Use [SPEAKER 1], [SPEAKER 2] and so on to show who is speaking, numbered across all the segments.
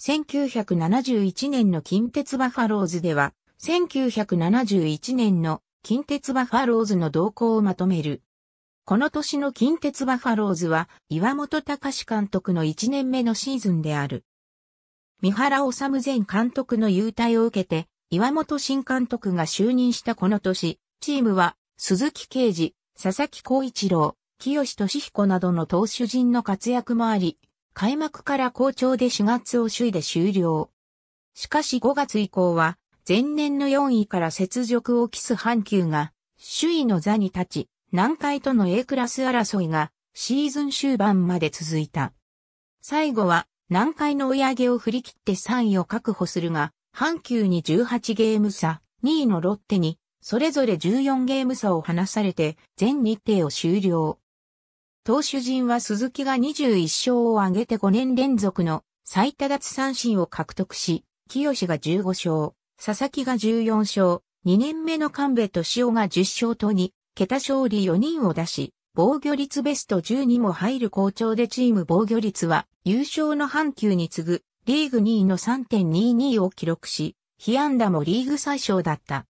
[SPEAKER 1] 1971年の近鉄バファローズでは、1971年の近鉄バファローズの動向をまとめる。この年の近鉄バファローズは岩本隆監督の1年目のシーズンである。三原治前監督の優待を受けて、岩本新監督が就任したこの年、チームは鈴木啓治、佐々木光一郎、清俊彦などの投手陣の活躍もあり、開幕から好調で4月を首位で終了。しかし5月以降は、前年の4位から雪辱を期す阪急が、首位の座に立ち、南海との A クラス争いが、シーズン終盤まで続いた。最後は、南海の追い上げを振り切って3位を確保するが、阪急に18ゲーム差、2位のロッテに、それぞれ14ゲーム差を離されて、全日程を終了。投手陣は鈴木が21勝を挙げて5年連続の最多奪三振を獲得し、清が15勝、佐々木が14勝、2年目の神戸と塩が10勝と2、桁勝利4人を出し、防御率ベスト1にも入る好調でチーム防御率は優勝の半球に次ぐリーグ2位の3.22を記録し、被安打もリーグ最小だった。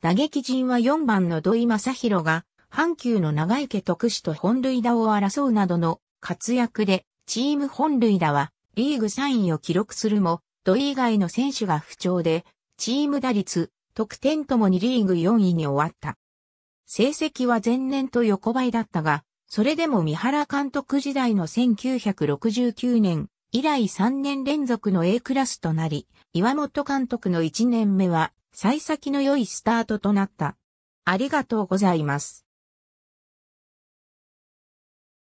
[SPEAKER 1] 打撃陣は4番の土井正宏が阪急の長池特使と本塁打を争うなどの活躍で、チーム本塁打はリーグ3位を記録するも、土以外の選手が不調で、チーム打率、得点ともにリーグ4位に終わった。成績は前年と横ばいだったが、それでも三原監督時代の1969年以来3年連続の A クラスとなり、岩本監督の1年目は、幸先の良いスタートとなった。ありがとうございます。